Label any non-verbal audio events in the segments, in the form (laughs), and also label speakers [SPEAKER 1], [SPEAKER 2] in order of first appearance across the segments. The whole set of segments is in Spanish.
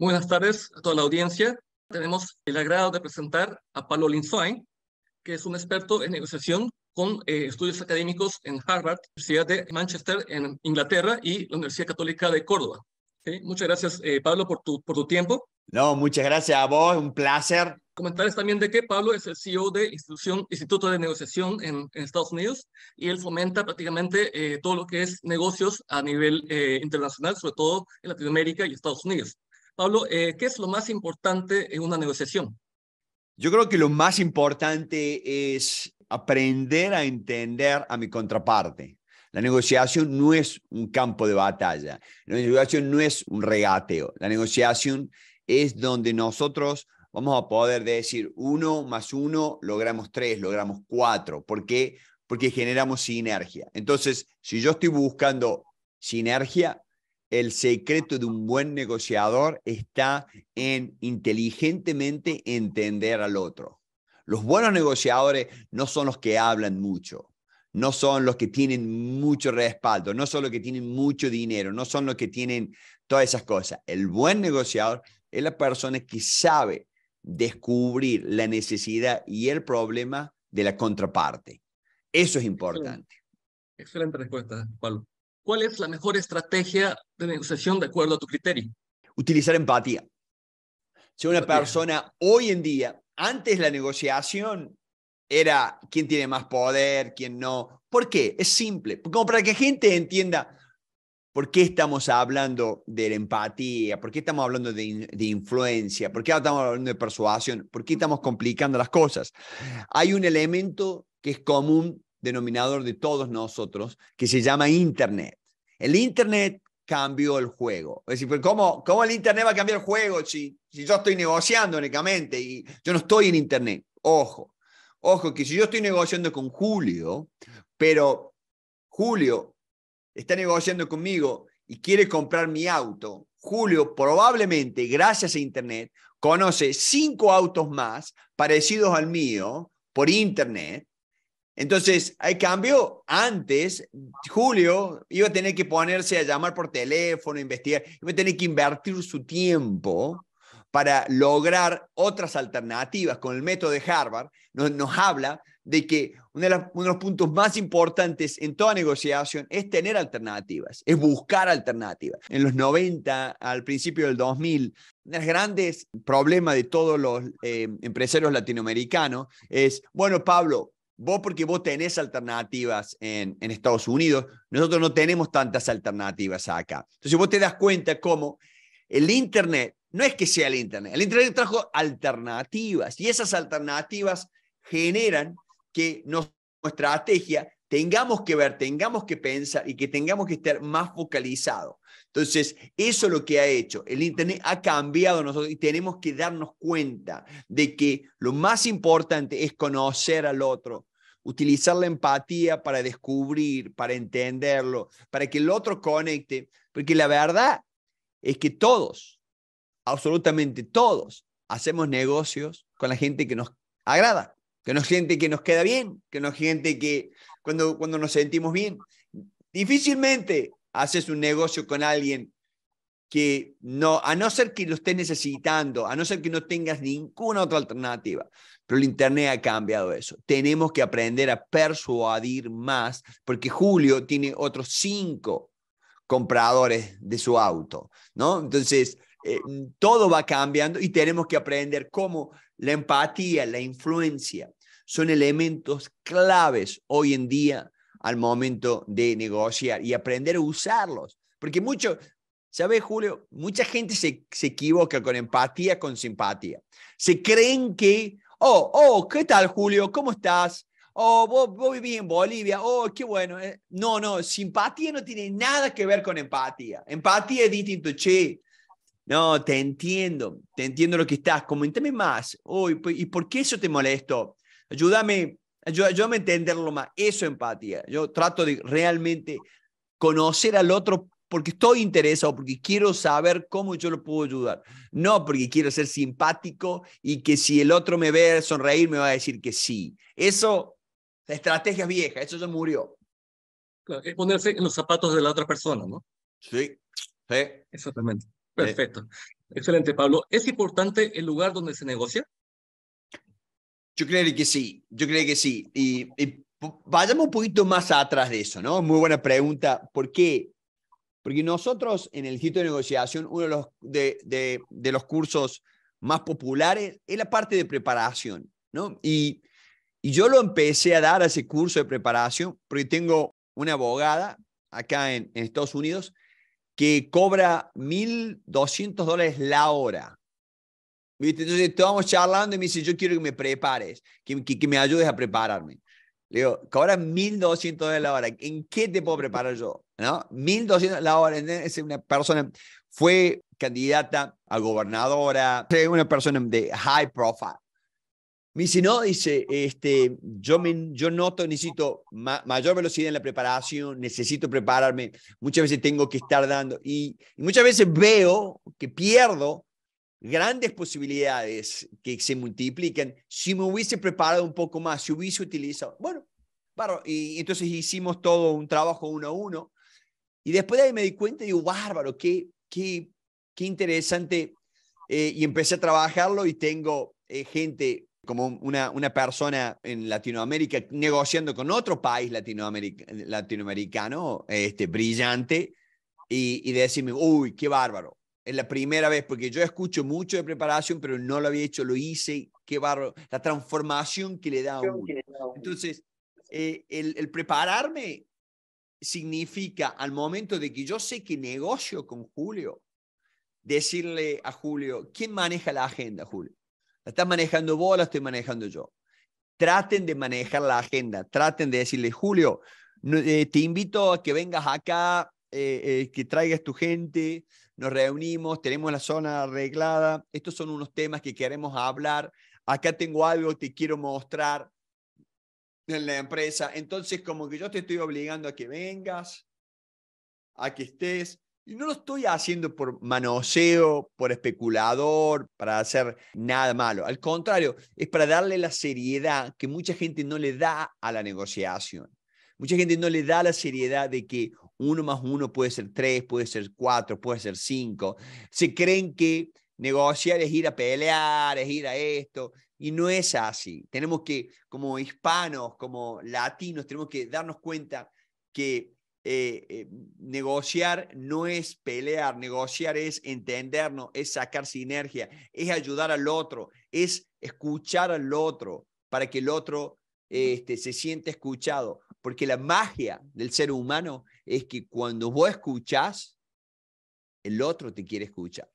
[SPEAKER 1] buenas tardes a toda la audiencia. Tenemos el agrado de presentar a Pablo Linzwein, que es un experto en negociación con eh, estudios académicos en Harvard, Universidad de Manchester en Inglaterra y la Universidad Católica de Córdoba. Muchas gracias, eh, Pablo, por tu, por tu tiempo. No,
[SPEAKER 2] muchas gracias a vos, un
[SPEAKER 1] placer. Comentarles también de que Pablo es el CEO de institución, Instituto de Negociación en, Estados Unidos y él fomenta prácticamente eh, todo lo que es negocios a nivel internacional, sobre todo en Latinoamérica y Estados Unidos. Pablo, eh, ¿qué es lo más importante en una negociación? Yo creo que lo más
[SPEAKER 2] importante es aprender a entender a mi contraparte. La negociación no es un campo de batalla, la negociación no es un regateo, la negociación es donde nosotros vamos a poder decir uno más uno, logramos tres, logramos cuatro. ¿Por qué? Porque generamos sinergia. Entonces, si yo estoy buscando sinergia, el secreto de un buen negociador está en inteligentemente entender al otro. Los buenos negociadores no son los que hablan mucho, no son los que tienen mucho respaldo, no son los que tienen mucho dinero, no son los que tienen todas esas cosas. El buen negociador es la persona que sabe descubrir la necesidad y el problema de la contraparte. Eso es importante.
[SPEAKER 1] Excelente, respuesta, Pablo. ¿Cuál es la mejor estrategia de negociación de acuerdo a tu criterio? Utilizar
[SPEAKER 2] empatía. Si una persona hoy en día, antes la negociación era quién tiene más poder, quién no. ¿Por qué? Es simple. Como para que gente entienda por qué estamos hablando de la empatía, por qué estamos hablando de, de influencia, por qué estamos hablando de persuasión, por qué estamos complicando las cosas. Hay un elemento que es común denominador de todos nosotros, que se llama Internet. El Internet cambió el juego. Es decir, ¿cómo, el Internet va a cambiar el juego si, si yo estoy negociando únicamente y yo no estoy en Internet? Ojo, ojo, que si yo estoy negociando con Julio, pero Julio está negociando conmigo y quiere comprar mi auto, Julio probablemente, gracias a Internet, conoce cinco autos más parecidos al mío por Internet entonces, hay cambio, antes, Julio iba a tener que ponerse a llamar por teléfono, investigar, iba a tener que invertir su tiempo para lograr otras alternativas. Con el método de Harvard nos, habla de que uno de, los, puntos más importantes en toda negociación es tener alternativas, es buscar alternativas. En los 90, al principio del 2000, uno de los grandes problemas de todos los eh, empresarios latinoamericanos es, bueno, Pablo, Vos porque vos tenés alternativas en, Estados Unidos, nosotros no tenemos tantas alternativas acá. Entonces vos te das cuenta cómo el Internet, no es que sea el Internet, el Internet trajo alternativas y esas alternativas generan que nuestra estrategia tengamos que ver, tengamos que pensar y que tengamos que estar más focalizado. Entonces, eso es lo que ha hecho. El Internet ha cambiado nosotros y tenemos que darnos cuenta de que lo más importante es conocer al otro, utilizar la empatía para descubrir, para entenderlo, para que el otro conecte, porque la verdad es que todos, absolutamente todos, hacemos negocios con la gente que nos agrada, que nos gente que nos queda bien, que nos gente que cuando, cuando nos sentimos bien. Difícilmente haces un negocio con alguien que no, a no ser que lo estés necesitando, a no ser que no tengas ninguna otra alternativa. Pero el Internet ha cambiado eso. Tenemos que aprender a persuadir más, porque Julio tiene otros cinco compradores de su auto, ¿no? Entonces, eh, todo va cambiando y tenemos que aprender cómo la empatía, la influencia, son elementos claves hoy en día al momento de negociar y aprender a usarlos. Porque muchos... ¿Sabes, Julio? Mucha gente se, equivoca con empatía, con simpatía. Se creen que, oh, oh, ¿qué tal, Julio? ¿Cómo estás? Oh, voy bien, Bolivia. Oh, qué bueno. Eh". No, no, simpatía no tiene nada que ver con empatía. Empatía es distinto, che. No, te entiendo, te entiendo lo que estás. Coméntame más. Oh, ¿Y por qué eso te molesto? Ayúdame, ayúdame a entenderlo más. Eso es empatía. Yo trato de realmente conocer al otro porque estoy interesado, porque quiero saber cómo yo lo puedo ayudar. No porque quiero ser simpático y que si el otro me ve sonreír me va a decir que sí. Eso, la estrategia vieja, eso ya murió. Claro,
[SPEAKER 1] es ponerse en los zapatos de la otra persona, ¿no? Sí, sí. Exactamente. Perfecto. Excelente, Pablo. ¿Es importante el lugar donde se negocia? Yo creo que
[SPEAKER 2] sí, yo creo que sí. y vayamos un poquito más atrás de eso, ¿no? Muy buena pregunta. ¿Por qué? Porque nosotros en el sitio de negociación, uno de los, de, de, los cursos más populares es la parte de preparación, ¿no? Y, y yo lo empecé a dar a ese curso de preparación porque tengo una abogada acá en, Estados Unidos que cobra 1.200 dólares la hora. ¿Viste? Entonces estábamos charlando y me dice, yo quiero que me prepares, que, que me ayudes a prepararme. Le digo, cobra 1.200 dólares la hora. ¿En qué te puedo preparar yo? ¿No? 1.200 la hora. Es una persona, fue candidata a gobernadora, una persona de high profile. Me dice, no, dice, este, yo, me, yo noto, necesito mayor velocidad en la preparación, necesito prepararme, muchas veces tengo que estar dando y muchas veces veo que pierdo grandes posibilidades que se multiplican. Si me hubiese preparado un poco más, si hubiese utilizado, bueno, Y entonces hicimos todo un trabajo uno a uno. Y después de ahí me di cuenta y digo, bárbaro, qué, qué, qué interesante. Eh, y empecé a trabajarlo y tengo eh, gente como una, una persona en Latinoamérica negociando con otro país latinoamericano, este, brillante, y, y decirme, uy, qué bárbaro, es la primera vez, porque yo escucho mucho de preparación, pero no lo había hecho, lo hice, qué barro, la transformación que le da a uno. Entonces, eh, el, prepararme significa al momento de que yo sé que negocio con Julio, decirle a Julio, ¿quién maneja la agenda, Julio? ¿La estás manejando vos o la estoy manejando yo? Traten de manejar la agenda, traten de decirle, Julio, eh, te invito a que vengas acá, eh, que traigas tu gente, nos reunimos, tenemos la zona arreglada, estos son unos temas que queremos hablar, acá tengo algo que quiero mostrar en la empresa, entonces como que yo te estoy obligando a que vengas, a que estés, y no lo estoy haciendo por manoseo, por especulador, para hacer nada malo. Al contrario, es para darle la seriedad que mucha gente no le da a la negociación. Mucha gente no le da la seriedad de que uno más uno puede ser tres, puede ser cuatro, puede ser cinco. Se creen que negociar es ir a pelear, es ir a esto, y no es así. Tenemos que, como hispanos, como latinos, tenemos que darnos cuenta que eh, eh, negociar no es pelear, negociar es entendernos, es sacar sinergia, es ayudar al otro, es escuchar al otro para que el otro este, se sienta escuchado, porque la magia del ser humano es que cuando vos escuchás, el otro te quiere escuchar.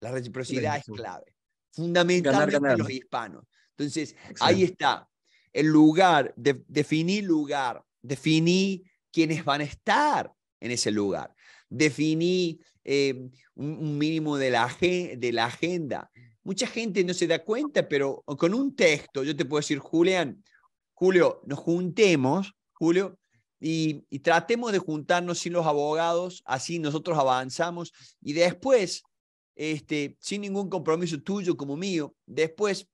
[SPEAKER 2] La reciprocidad es clave, Fundamental para los hispanos. Entonces, ahí está, el lugar, de, definí lugar, definí quiénes van a estar en ese lugar, definí eh, un, mínimo de la, de la agenda. Mucha gente no se da cuenta, pero con un texto, yo te puedo decir, Julián, Julio, nos juntemos, Julio, y, tratemos de juntarnos sin los abogados, así nosotros avanzamos y después, este, sin ningún compromiso tuyo como mío, después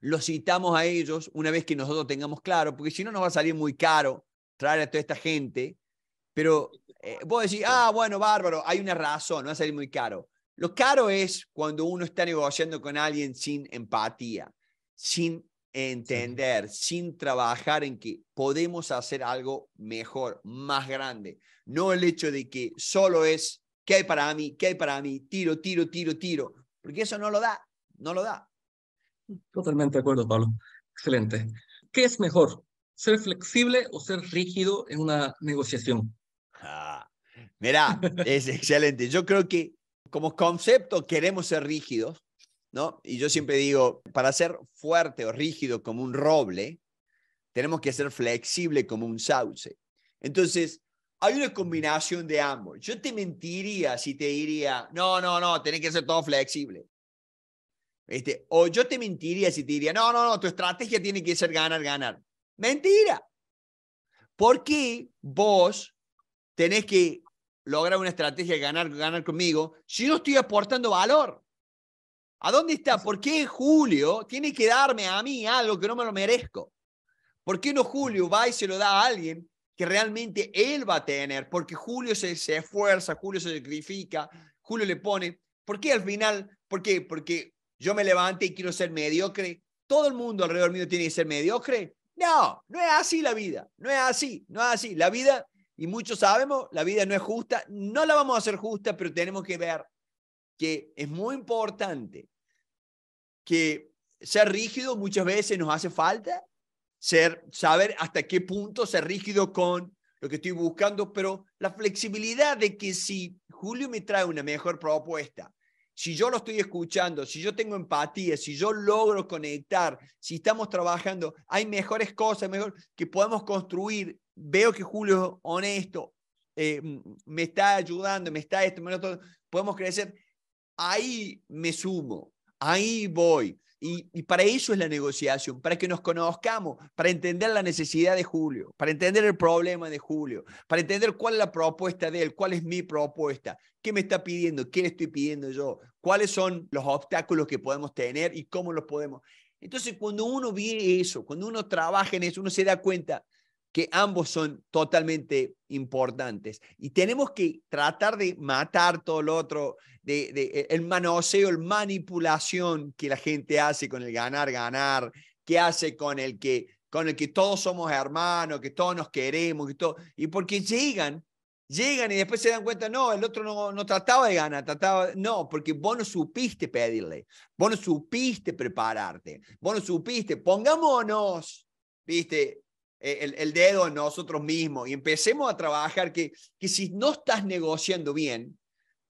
[SPEAKER 2] los citamos a ellos una vez que nosotros tengamos claro, porque si no nos va a salir muy caro traer a toda esta gente, pero voy eh, vos decís, ah, bueno, bárbaro, hay una razón, va a salir muy caro. Lo caro es cuando uno está negociando con alguien sin empatía, sin entender sin trabajar en que podemos hacer algo mejor, más grande. No el hecho de que solo es, ¿qué hay para mí? ¿Qué hay para mí? Tiro, tiro,
[SPEAKER 1] tiro, tiro. Porque eso no lo da, no lo da. Totalmente de acuerdo, Pablo. Excelente. ¿Qué es mejor? ¿Ser flexible o ser rígido en una negociación? Ah, mirá, es (laughs) excelente. Yo creo que como concepto
[SPEAKER 2] queremos ser rígidos, ¿no? Y yo siempre digo, para ser fuerte o rígido como un roble, tenemos que ser flexible como un sauce. Entonces, hay una combinación de ambos. Yo te mentiría si te diría, no, no, no, tenés que ser todo flexible. Este, o yo te mentiría si te diría, no, no, no, tu estrategia tiene que ser ganar, ganar. Mentira. ¿Por qué vos tenés que lograr una estrategia de ganar, ganar conmigo si no estoy aportando valor? ¿A dónde está? ¿Por qué Julio tiene que darme a mí algo que no me lo merezco? ¿Por qué no Julio va y se lo da a alguien que realmente él va a tener? Porque Julio se, esfuerza, Julio se sacrifica, Julio le pone. ¿Por qué al final? ¿Por qué? Porque yo me levante y quiero ser mediocre. ¿Todo el mundo alrededor mío tiene que ser mediocre? No, no es así la vida. No es así, no es así. La vida, y muchos sabemos, la vida no es justa. No la vamos a hacer justa, pero tenemos que ver que es muy importante que ser rígido muchas veces nos hace falta, ser, saber hasta qué punto ser rígido con lo que estoy buscando, pero la flexibilidad de que si Julio me trae una mejor propuesta, si yo lo estoy escuchando, si yo tengo empatía, si yo logro conectar, si estamos trabajando, hay mejores cosas mejor, que podemos construir. Veo que Julio es honesto, eh, me está ayudando, me está esto, podemos crecer ahí me sumo, ahí voy. Y, para eso es la negociación, para que nos conozcamos, para entender la necesidad de Julio, para entender el problema de Julio, para entender cuál es la propuesta de él, cuál es mi propuesta, qué me está pidiendo, qué le estoy pidiendo yo, cuáles son los obstáculos que podemos tener y cómo los podemos. Entonces, cuando uno ve eso, cuando uno trabaja en eso, uno se da cuenta que ambos son totalmente importantes. Y tenemos que tratar de matar todo lo otro de, e, el manoseo, la manipulación que la gente hace con el ganar, ganar, que hace con el que, con el que todos somos hermanos, que todos nos queremos, que todo, y porque llegan, llegan y después se dan cuenta, no, el otro no, no trataba de ganar, trataba, no, porque vos no supiste pedirle, vos no supiste prepararte, vos no supiste, pongámonos, viste, e, el, dedo en nosotros mismos y empecemos a trabajar que, que si no estás negociando bien,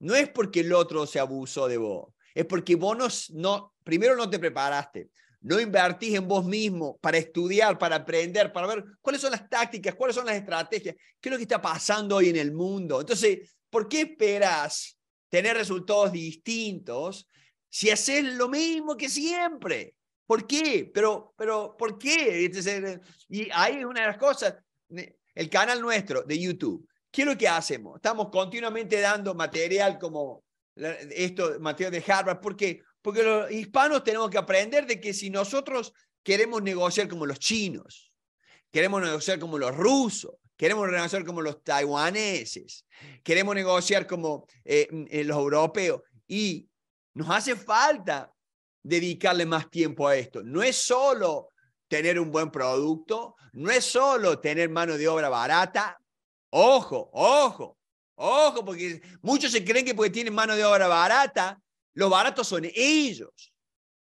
[SPEAKER 2] no es porque el otro se abusó de vos, es porque vos no, primero no te preparaste, no invertís en vos mismo para estudiar, para aprender, para ver cuáles son las tácticas, cuáles son las estrategias, qué es lo que está pasando hoy en el mundo. Entonces, ¿por qué esperas tener resultados distintos si haces lo mismo que siempre? ¿Por qué? Pero, pero, ¿por qué? Este y ahí es una de las cosas, el canal nuestro de YouTube. ¿Qué es lo que hacemos? Estamos continuamente dando material como esto, material de Harvard. ¿Por Porque los hispanos tenemos que aprender de que si nosotros queremos negociar como los chinos, queremos negociar como los rusos, queremos negociar como los taiwaneses, queremos negociar como eh, mm, eh, los europeos, y nos hace falta dedicarle más tiempo a esto. No es solo tener un buen producto, no es solo tener mano de obra barata, Ojo, ojo, ojo, porque muchos se creen que porque tienen mano de obra barata, los baratos son ellos.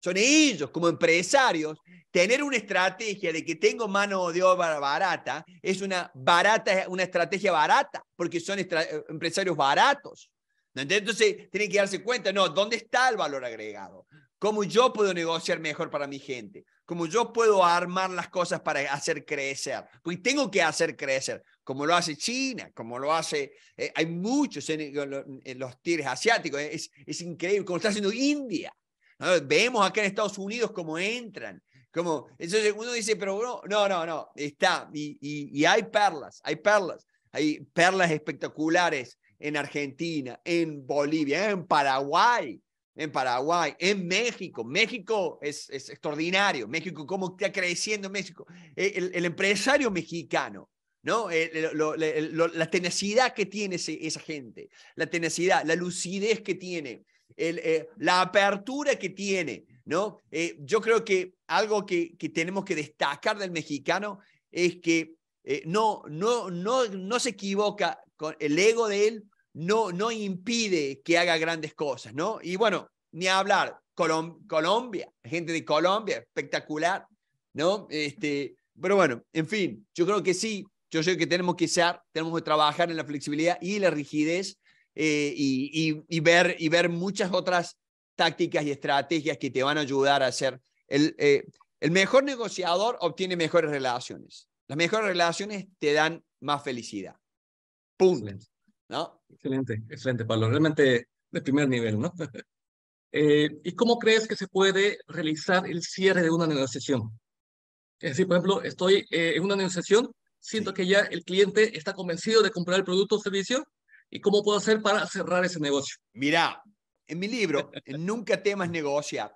[SPEAKER 2] Son ellos, como empresarios, tener una estrategia de que tengo mano de obra barata es una barata, una estrategia barata, porque son empresarios baratos. Entonces tienen que darse cuenta, no, ¿dónde está el valor agregado? ¿Cómo yo puedo negociar mejor para mi gente? ¿Cómo yo puedo armar las cosas para hacer crecer? Porque tengo que hacer crecer como lo hace China, como lo hace, eh, hay muchos en, los tigres asiáticos, eh, es, increíble, como está haciendo India. Vemos acá en Estados Unidos cómo entran, como, entonces uno dice, pero no, no, no, no está, y, hay perlas, hay perlas, hay perlas espectaculares en Argentina, en Bolivia, en Paraguay, en Paraguay, en México. México es, extraordinario, México, cómo está creciendo México. Eh, el empresario mexicano ¿no? Eh, eh, la tenacidad que tiene esa gente, la tenacidad, la lucidez que tiene, eh, la apertura que tiene, ¿no? yo creo que algo que, que, tenemos que destacar del mexicano es que no, no, no, no se equivoca con el ego de él, no, no impide que haga grandes cosas, ¿no? Y bueno, ni hablar, Colombia, gente de Colombia, espectacular, ¿no? Este, pero bueno, en fin, yo creo que sí, yo sé que tenemos que ser, tenemos que trabajar en la flexibilidad y la rigidez eh, y, y, y, ver, y ver muchas otras tácticas y estrategias que te van a ayudar a ser El, eh, el mejor negociador obtiene mejores relaciones. Las mejores relaciones te dan más felicidad.
[SPEAKER 1] Punto. Excelente. ¿No? Excelente, excelente, Pablo. Realmente de primer nivel, ¿no? (laughs) Eh, ¿Y cómo crees que se puede realizar el cierre de una negociación? Es decir, por ejemplo, estoy en una negociación siento que ya el cliente está convencido de comprar el producto o servicio y cómo puedo hacer para cerrar ese negocio. Mira, en mi libro,
[SPEAKER 2] Nunca temas negociar,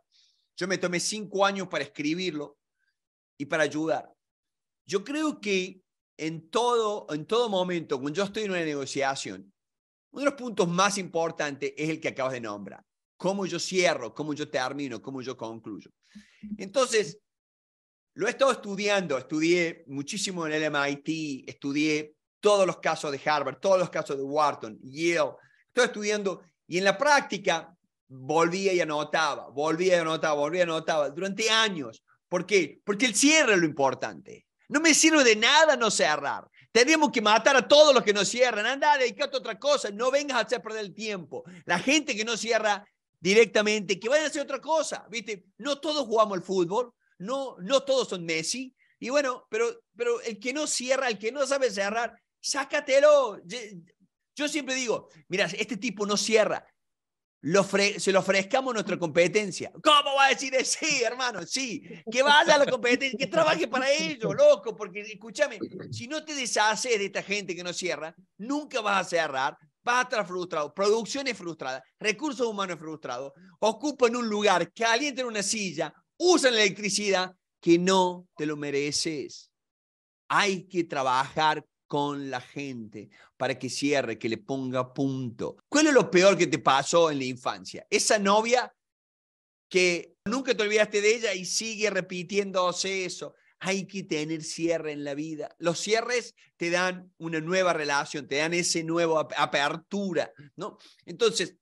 [SPEAKER 2] yo me tomé cinco años para escribirlo y para ayudar. Yo creo que en todo, en todo momento, cuando yo estoy en una negociación, uno de los puntos más importantes es el que acabas de nombrar. Cómo yo cierro, cómo yo termino, cómo yo concluyo. Entonces, lo he estado estudiando, estudié muchísimo en el MIT, estudié todos los casos de Harvard, todos los casos de Wharton, Yale, estoy estudiando y en la práctica volvía y anotaba, volvía y anotaba, volvía y anotaba durante años. ¿Por qué? Porque el cierre es lo importante. No me sirve de nada no cerrar. Tenemos que matar a todos los que no cierran. Anda, dedícate a otra cosa. No vengas a hacer perder el tiempo. La gente que no cierra directamente, que vayan a hacer otra cosa. ¿Viste? No todos jugamos al fútbol no, no todos son Messi. Y bueno, pero, pero el que no cierra, el que no sabe cerrar, sácatelo. Yo siempre digo, mira, este tipo no cierra. se lo ofrezcamos nuestra competencia. ¿Cómo va a decir sí, hermano? Sí, que vaya a la competencia, que trabaje para ello, loco, porque escúchame, si no te deshaces de esta gente que no cierra, nunca vas a cerrar, vas a estar frustrado, producciones frustrada... recursos humanos frustrados, ocupan un lugar, que una silla, usan la electricidad que no te lo mereces. Hay que trabajar con la gente para que cierre, que le ponga punto. ¿Cuál es lo peor que te pasó en la infancia? Esa novia que nunca te olvidaste de ella y sigue repitiéndose eso. Hay que tener cierre en la vida. Los cierres te dan una nueva relación, te dan ese nuevo apertura, ¿no? Entonces,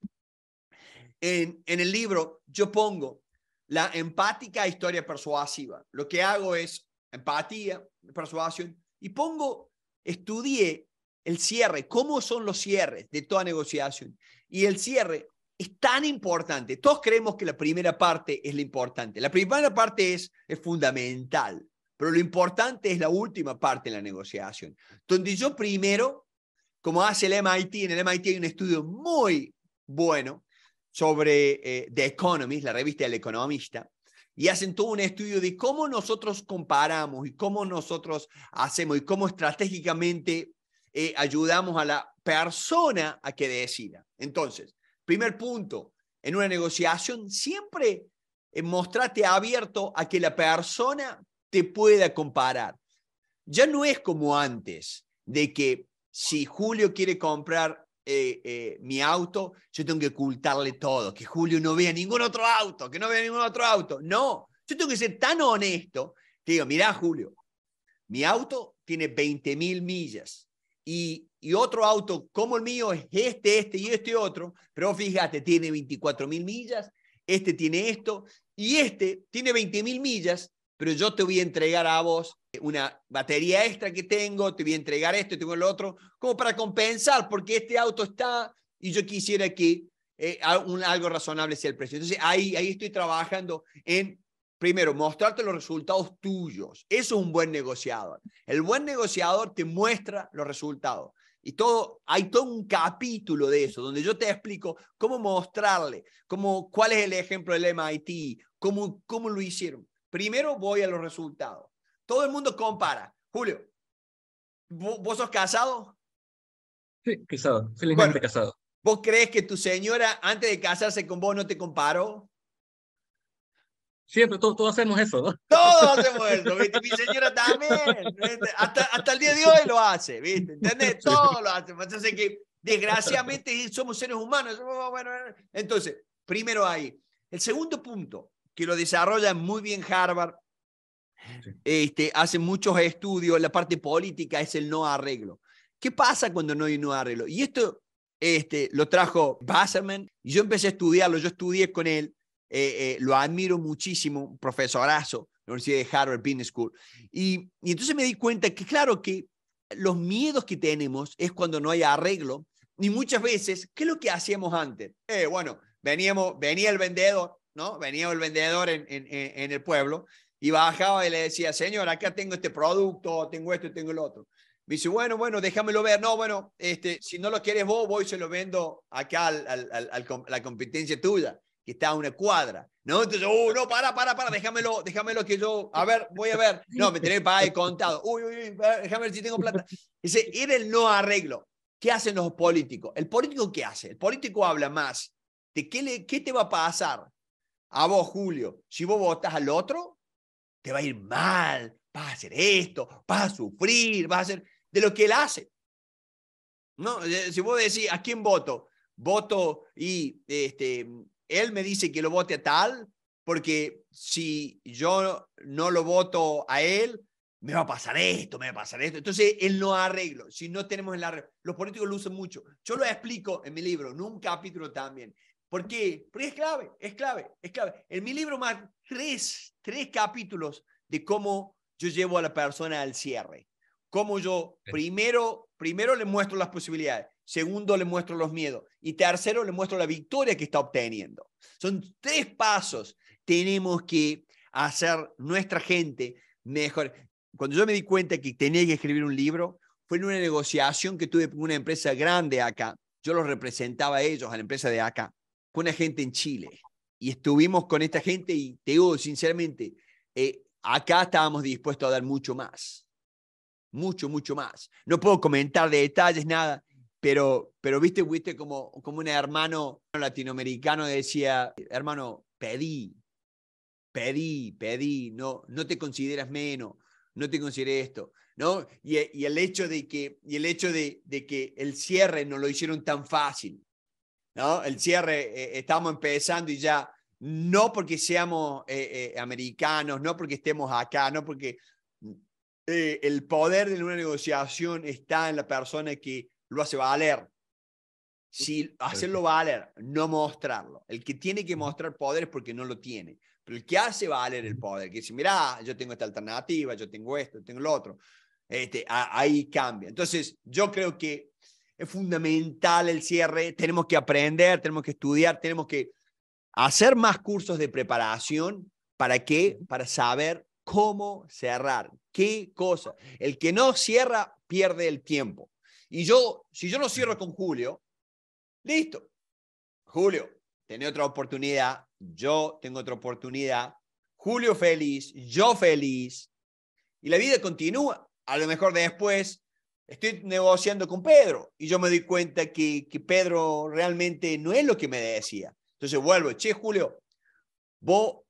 [SPEAKER 2] en el libro yo pongo la empática historia persuasiva. Lo que hago es empatía, persuasión, y pongo, estudié el cierre, cómo son los cierres de toda negociación. Y el cierre es tan importante. Todos creemos que la primera parte es la importante. La primera parte es, es fundamental, pero lo importante es la última parte de la negociación, donde yo primero, como hace el MIT, en el MIT hay un estudio muy bueno sobre eh, The Economist, la revista del Economista, y hacen todo un estudio de cómo nosotros comparamos y cómo nosotros hacemos y cómo estratégicamente eh, ayudamos a la persona a que decida. Entonces, primer punto, en una negociación siempre eh, mostrate abierto a que la persona te pueda comparar. Ya no es como antes, de que si Julio quiere comprar eh, eh, mi auto, yo tengo que ocultarle todo, que Julio no vea ningún otro auto, que no vea ningún otro auto. No, yo tengo que ser tan honesto que digo, mirá Julio, mi auto tiene 20 mil millas y, y, otro auto como el mío es este, este y este otro, pero fíjate, tiene 24 mil millas, este tiene esto y este tiene 20 mil millas pero yo te voy a entregar a vos eh, una batería extra que tengo, te voy a entregar esto, y tengo lo otro, como para compensar, porque este auto está y yo quisiera que eh, algo razonable sea el precio. Entonces ahí, ahí estoy trabajando en, primero, mostrarte los resultados tuyos. Eso es un buen negociador. El buen negociador te muestra los resultados. Y todo, hay todo un capítulo de eso, donde yo te explico cómo mostrarle, cómo, cuál es el ejemplo del MIT, cómo, cómo lo hicieron. Primero voy a los resultados. Todo el mundo compara. Julio, ¿vos, sos casado?
[SPEAKER 1] Sí, casado, felizmente casado.
[SPEAKER 2] ¿Vos crees que tu señora antes de casarse con vos no te comparó?
[SPEAKER 1] Siempre, todos,
[SPEAKER 2] hacemos eso, Todos (laughs) hacemos eso, ¿viste? Mi señora también. Hasta, el día de hoy lo hace, ¿viste? ¿Entendés? Todos lo hacen. Entonces, que (laughs) desgraciadamente somos seres humanos. entonces, primero ahí. El segundo punto, que lo desarrolla muy bien Harvard, este, hace muchos estudios, la parte política es el no arreglo. ¿Qué pasa cuando no hay no arreglo? Y esto este, lo trajo Basserman y yo empecé a estudiarlo, yo estudié con él, eh, eh, lo admiro muchísimo, profesorazo, la Universidad de Harvard Business School. Y, entonces me di cuenta que claro que los miedos que tenemos es cuando no hay arreglo, ni muchas veces, ¿qué es lo que hacíamos antes? Eh, bueno, veníamos, venía el vendedor, ¿no? Venía el vendedor en, el pueblo y bajaba y le decía, señor, acá tengo este producto, tengo esto, y tengo el otro. Me dice, bueno, bueno, déjamelo ver. No, bueno, este, si no lo quieres vos, voy se lo vendo acá al, la competencia tuya, que está a una cuadra. ¿no? Entonces, uh, no, para, para, para, déjamelo, déjamelo que yo, a ver, voy a ver. No, me tenés que pagar el contado. Uy, uy, déjame ver si tengo plata. dice era el no arreglo. ¿Qué hacen los políticos? ¿El político qué hace? El político habla más de qué, le, qué te va a pasar a vos, Julio, si vos votás al otro, te va a ir mal, vas a hacer esto, vas a sufrir, vas a hacer de lo que él hace. No, eh, si vos decís, ¿a quién voto? Voto y este, él me dice que lo vote a tal, porque si yo no lo voto a él, me va a pasar esto, me va a pasar esto. Entonces, él no arreglo, si no tenemos el arreglo. Los políticos lo usan mucho. Yo lo explico en mi libro, en un capítulo también. ¿Por qué? Porque es clave, es clave, es clave. En mi libro más tres, tres capítulos de cómo yo llevo a la persona al cierre. Cómo yo primero, primero le muestro las posibilidades, segundo le muestro los miedos y tercero le muestro la victoria que está obteniendo. Son tres pasos. Tenemos que hacer nuestra gente mejor. Cuando yo me di cuenta que tenía que escribir un libro, fue en una negociación que tuve con una empresa grande acá. Yo los representaba a ellos, a la empresa de acá con una gente en Chile y estuvimos con esta gente y te digo sinceramente, eh, acá estábamos dispuestos a dar mucho más, mucho, mucho más. No puedo comentar detalles, nada, pero, pero viste, viste como, como un hermano latinoamericano decía, hermano, pedí, pedí, pedí, no, no te consideras menos, no te consideré esto. ¿no? Y, el hecho de que, y el hecho de, de que el cierre no lo hicieron tan fácil, el cierre, eh, eh, estamos empezando y ya, no porque seamos eh, americanos, no porque estemos acá, no porque mm, el poder de una negociación está en la persona que lo hace valer. Si hacerlo valer, no mostrarlo. El que tiene que mostrar poder es porque no lo tiene. Pero el que hace valer el poder, que dice, mira, yo tengo esta alternativa, yo tengo esto, yo tengo lo otro, este, ahí cambia. Entonces, yo creo que es fundamental el cierre, tenemos que aprender, tenemos que estudiar, tenemos que hacer más cursos de preparación. ¿Para qué? Para saber cómo cerrar, qué cosa. El que no cierra pierde el tiempo. Y yo, si yo no cierro con Julio, listo. Julio, tiene otra oportunidad, yo tengo otra oportunidad, Julio feliz, yo feliz, y la vida continúa. A lo mejor después estoy negociando con Pedro y yo me doy cuenta que, que Pedro realmente no es lo que me decía. Entonces vuelvo, che, Julio, vos,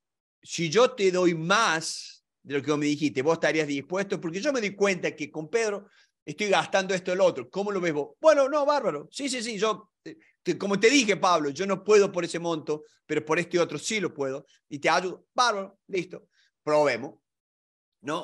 [SPEAKER 2] si yo te doy más de lo que vos me dijiste, vos estarías dispuesto, porque yo me di cuenta que con Pedro estoy gastando esto el otro. ¿Cómo lo ves vos? Bueno, no, bárbaro. Sí, sí, sí, yo, eh, como te dije, Pablo, yo no puedo por ese monto, pero por este otro sí lo puedo. Y te ayudo, bárbaro, listo, probemos.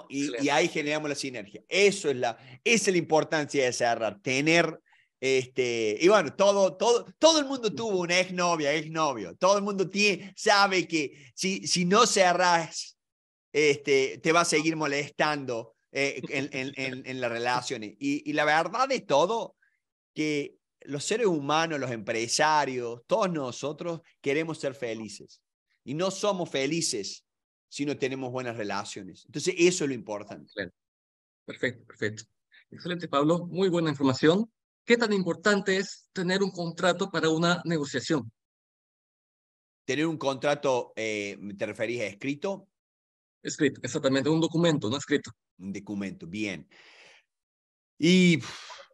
[SPEAKER 2] Y, ahí generamos la sinergia. Eso es la, esa es la importancia de cerrar, tener, este, y bueno, todo, todo, todo el mundo tuvo una exnovia, exnovio, todo el mundo tiene, sabe que si, si no cerrás, este, te va a seguir molestando eh, en, en, en, las relaciones. Y, y la verdad de todo, que los seres humanos, los empresarios, todos nosotros queremos ser felices. Y no somos felices si no tenemos buenas relaciones. Entonces, eso es lo importante.
[SPEAKER 1] Perfecto, perfecto. Excelente, Pablo. Muy buena información. ¿Qué tan importante es tener un contrato para una negociación? Tener un
[SPEAKER 2] contrato, eh, ¿te referís a escrito? Escrito, exactamente, un documento, no escrito. Un documento, bien. Y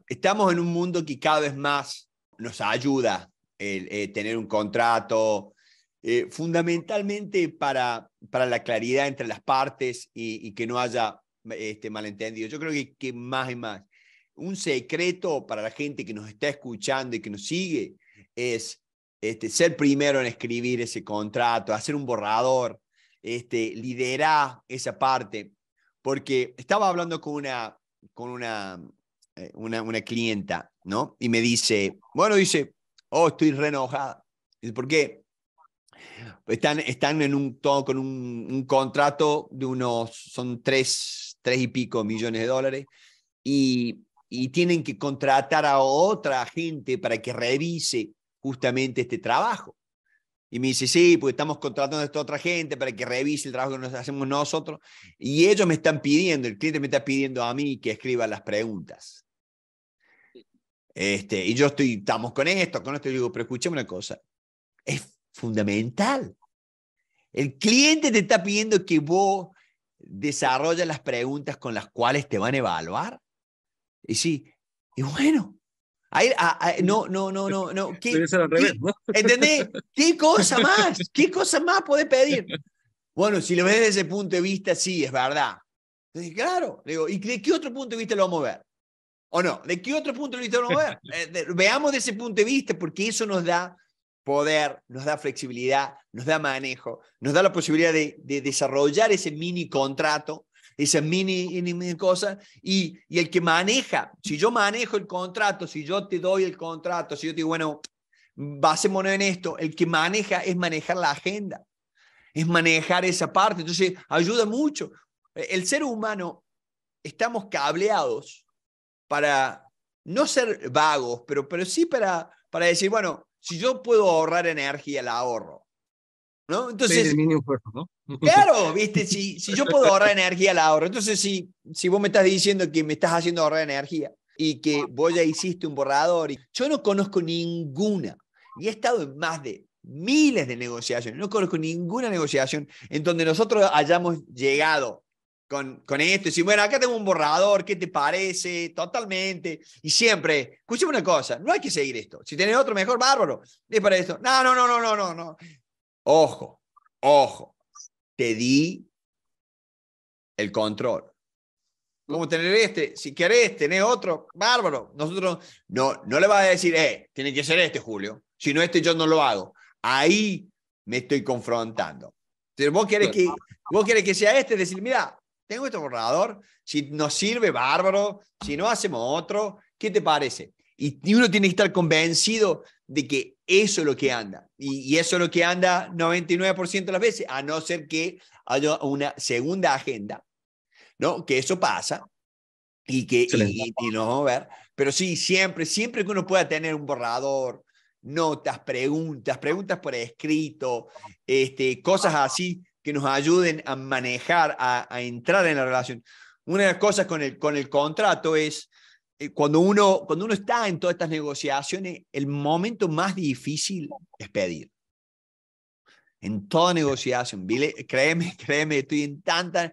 [SPEAKER 2] estamos en un mundo que cada vez más nos ayuda el, eh, tener un contrato, eh, fundamentalmente para, para la claridad entre las partes y, que no haya este, malentendido. Yo creo que, más y más. Un secreto para la gente que nos está escuchando y que nos sigue es este, ser primero en escribir ese contrato, hacer un borrador, este, liderar esa parte. Porque estaba hablando con una, con una, eh, una, una clienta, ¿no? Y me dice, bueno, dice, oh, estoy re enojada. ¿Por qué? Están, están en un, todo con un, contrato de unos, son tres, tres y pico millones de dólares, y, y tienen que contratar a otra gente para que revise justamente este trabajo. Y me dice, sí, pues estamos contratando a esta otra gente para que revise el trabajo que nos hacemos nosotros. Y ellos me están pidiendo, el cliente me está pidiendo a mí que escriba las preguntas. Este, y yo estoy, estamos con esto, con esto, digo, pero escuchemos una cosa, es fundamental. El cliente te está pidiendo que vos desarrolles las preguntas con las cuales te van a evaluar. Y sí, y bueno, Ahí, ah, ah, no, no, no, no, no. (laughs) ¿Qué, (laughs) ¿Entendés? ¿Qué cosa más? ¿Qué cosa más podés pedir? Bueno, si lo ves desde ese punto de vista, sí, es verdad. Entonces, claro, digo, ¿y de qué otro punto de vista lo vamos a ver? ¿O no? ¿De qué otro punto de vista lo vamos a ver? (laughs) Eh, veamos desde ese punto de vista, porque eso nos da poder, nos da flexibilidad, nos da manejo, nos da la posibilidad de, desarrollar ese mini contrato, esa mini, mini cosa, y, el que maneja, si yo manejo el contrato, si yo te doy el contrato, si yo te digo, bueno, basémonos en esto, el que maneja es manejar la agenda, es manejar esa parte, entonces ayuda mucho. El ser humano, estamos cableados para no ser vagos, pero, pero sí para, para decir, bueno, si yo puedo ahorrar energía, la ahorro. ¿No? Entonces, (laughs) Claro, viste, si, si yo puedo ahorrar energía, la ahorro. Entonces, si, si vos me estás diciendo que me estás haciendo ahorrar energía y que vos ya hiciste un borrador, y yo no conozco ninguna, y he estado en más de miles de negociaciones, no conozco ninguna negociación en donde nosotros hayamos llegado con, con esto, y bueno, acá tengo un borrador, ¿qué te parece? Totalmente. Y siempre, escúchame una cosa, no hay que seguir esto. Si tenés otro mejor, bárbaro, es para esto. No, no, no, no, no, no, no. Ojo, ojo, te di el control. a tener este? Si querés, tenés otro, bárbaro. Nosotros no, no le vas a decir, eh, tiene que ser este, Julio. Si no este, yo no lo hago. Ahí me estoy confrontando. Entonces, vos querés que, vos querés que sea este, decir, mira, tengo este borrador, si nos sirve, bárbaro, si no, hacemos otro, ¿qué te parece? Y uno tiene que estar convencido de que eso es lo que anda. Y, eso es lo que anda 99% de las veces, a no ser que haya una segunda agenda, ¿no? Que eso pasa y que y, vamos a ver. Pero sí, siempre, siempre que uno pueda tener un borrador, notas, preguntas, preguntas por escrito, este, cosas así, que nos ayuden a manejar, a, entrar en la relación. Una de las cosas con el, con el contrato es eh, cuando, uno, cuando uno está en todas estas negociaciones, el momento más difícil es pedir. En toda negociación, créeme, (laughs) créeme, estoy en tanta...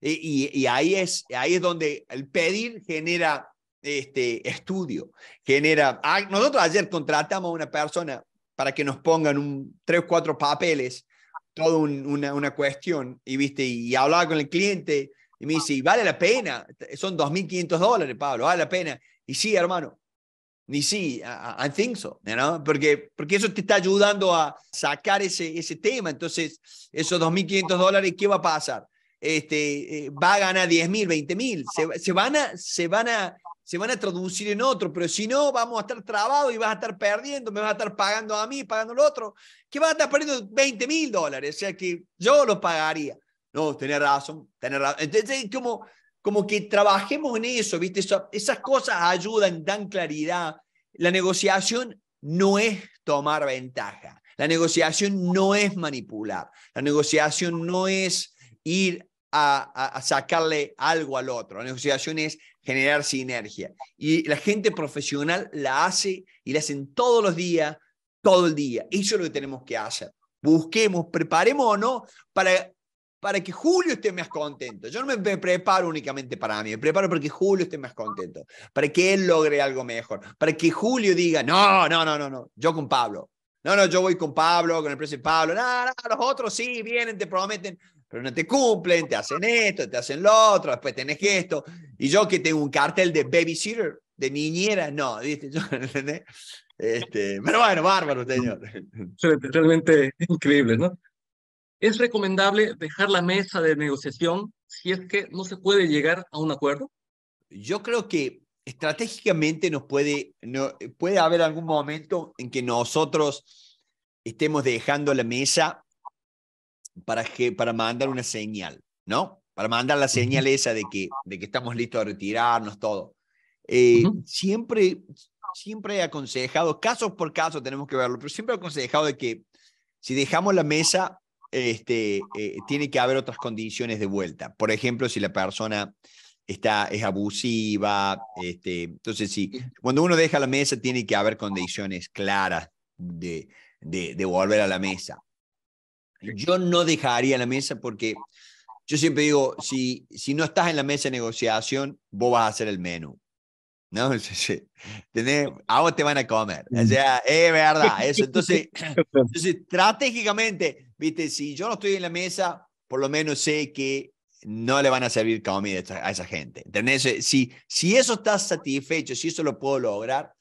[SPEAKER 2] Eh, y, ahí, es, ahí es donde el pedir genera este estudio, genera... Ah, nosotros ayer contratamos a una persona para que nos pongan un, tres, cuatro papeles toda una, una, cuestión y, ¿viste? y hablaba con el cliente y me dice, vale la pena, son 2.500 dólares, Pablo, vale la pena. Y sí, hermano, ni sí, I, think so, ¿no? porque, porque eso te está ayudando a sacar ese, ese tema. Entonces, esos 2.500 dólares, ¿qué va a pasar? Este, eh, va a ganar 10.000, 20.000, se, van a, se van a se van a traducir en otro, pero si no, vamos a estar trabados y vas a estar perdiendo, me vas a estar pagando a mí, pagando al otro, que vas a estar perdiendo 20 mil dólares, o sea que yo lo pagaría. No, tenés razón, tenés razón. Entonces, como, como que trabajemos en eso, ¿viste? esas cosas ayudan, dan claridad. La negociación no es tomar ventaja, la negociación no es manipular, la negociación no es ir a, sacarle algo al otro. La negociación es generar sinergia. Y la gente profesional la hace y la hacen todos los días, todo el día. Eso es lo que tenemos que hacer. Busquemos, preparemos o para, para que Julio esté más contento. Yo no me, preparo únicamente para mí, me preparo para que Julio esté más contento, para que él logre algo mejor, para que Julio diga, no, no, no, no, no, yo con Pablo. No, no, yo voy con Pablo, con el presidente Pablo. No, no, los otros sí vienen, te prometen pero no te cumplen, te hacen esto, te hacen lo otro, después tenés esto. Y yo que tengo un cartel de babysitter, de niñera, no, ¿viste? (laughs)
[SPEAKER 1] Este, pero bueno, bárbaro, señor. Realmente increíble, ¿no? ¿Es recomendable dejar la mesa de negociación si es que no se puede llegar a un acuerdo? Yo creo que estratégicamente nos puede, no,
[SPEAKER 2] puede haber algún momento en que nosotros estemos dejando la mesa para, para mandar una señal, ¿no? Para mandar la señal esa de que, de que estamos listos a retirarnos, todo. Eh, siempre siempre he aconsejado, caso por caso tenemos que verlo, pero siempre he aconsejado de que si dejamos la mesa, este, eh, tiene que haber otras condiciones de vuelta. Por ejemplo, si la persona está, es abusiva, este, entonces sí, cuando uno deja la mesa tiene que haber condiciones claras de, de volver a la mesa. Yo no dejaría la mesa porque yo siempre digo, si, si no estás en la mesa de negociación, vos vas a hacer el menú. ¿No? (laughs) ¿Tenés? A te van a comer. O sea, es verdad. Eso. Entonces, (laughs) entonces, estratégicamente, viste, si yo no estoy en la mesa, por lo menos sé que no le van a servir comida a esa gente. Si, si eso estás satisfecho, si eso lo puedo lograr,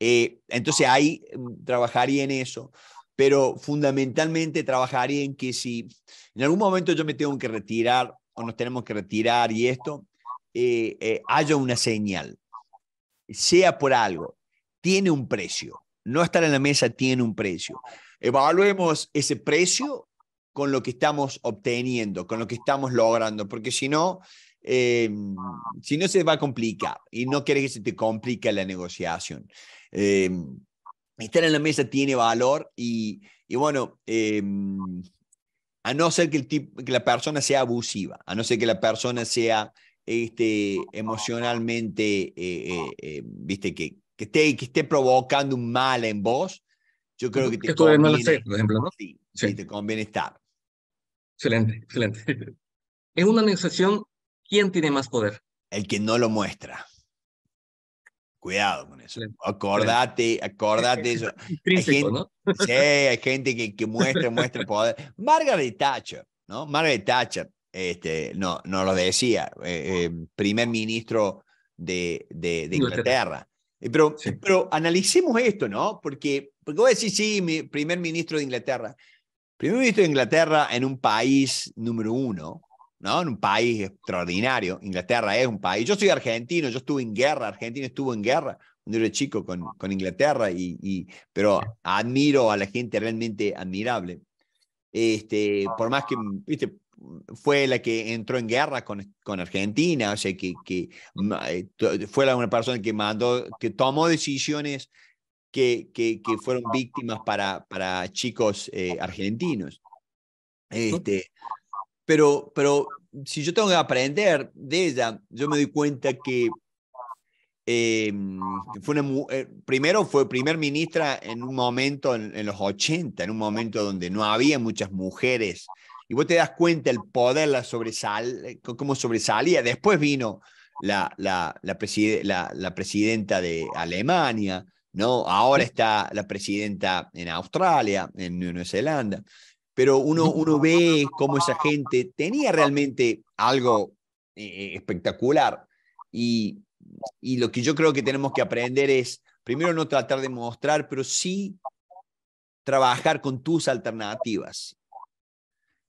[SPEAKER 2] eh, entonces ahí mm, trabajaría en eso pero fundamentalmente trabajaría en que si en algún momento yo me tengo que retirar o nos tenemos que retirar y esto, eh, eh, haya una señal, sea por algo, tiene un precio. No estar en la mesa tiene un precio. Evaluemos ese precio con lo que estamos obteniendo, con lo que estamos logrando, porque si no, eh, si no se va a complicar y no quieres que se te complique la negociación estar en la mesa tiene valor y, bueno, em, a no ser que, que la persona sea abusiva, a no ser que la persona sea este, emocionalmente, eh, eh, eh, viste, que, que, esté, que esté provocando un mal en vos, yo creo que te Esto conviene, por ejemplo, ¿no? Sí, te
[SPEAKER 1] estar. Excelente, excelente. (laughs) En una negociación, ¿quién tiene más poder? El que no lo muestra.
[SPEAKER 2] Cuidado con eso.
[SPEAKER 1] Acordate,
[SPEAKER 2] acordate eso. (laughs) Hay gente, Sí, hay gente que, que muestra, muestra poder. Margaret Thatcher, ¿no? Margaret Thatcher, este, no, no lo decía, eh, eh, primer ministro de, de, Inglaterra. Eh, pero, pero analicemos esto, ¿no? Porque, porque voy a decir, sí, mi primer ministro de Inglaterra. Primer ministro de Inglaterra en un país número uno, ¿no? En un país extraordinario. Inglaterra es un país. Yo soy argentino, yo estuve en guerra, Argentina estuvo en guerra cuando era chico con, con Inglaterra, y, pero admiro a la gente realmente admirable. Este, por más que ¿viste? fue la que entró en guerra con, Argentina, o sea, que, que eh, fue la una persona que mandó, que tomó decisiones que, que, que fueron víctimas para, para chicos eh, argentinos. Este, pero, pero si yo tengo que aprender de ella, yo me doy cuenta que em, fue una, eh, primero fue primer ministra en un momento, en, los 80, en un momento donde no había muchas mujeres. Y vos te das cuenta el poder, la sobresal, cómo sobresalía. Después vino la, la, la presidenta de Alemania, ¿no? Ahora está la presidenta en Australia, en Nueva Zelanda pero uno, uno ve cómo esa gente tenía realmente algo eh, eh, espectacular. Y, lo que yo creo que tenemos que aprender es, primero, no tratar de mostrar, pero sí trabajar con tus alternativas.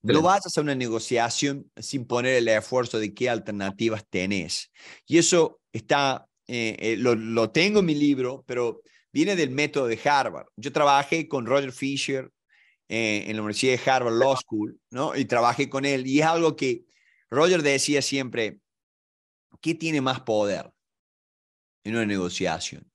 [SPEAKER 2] No vas a hacer una negociación sin poner el esfuerzo de qué alternativas tenés. Y eso está, eh, lo, lo, tengo en mi libro, pero viene del método de Harvard. Yo trabajé con Roger Fisher, eh, en la Universidad de Harvard Law School, ¿no? Y trabajé con él. Y es algo que Roger decía siempre, ¿qué tiene más poder en una negociación?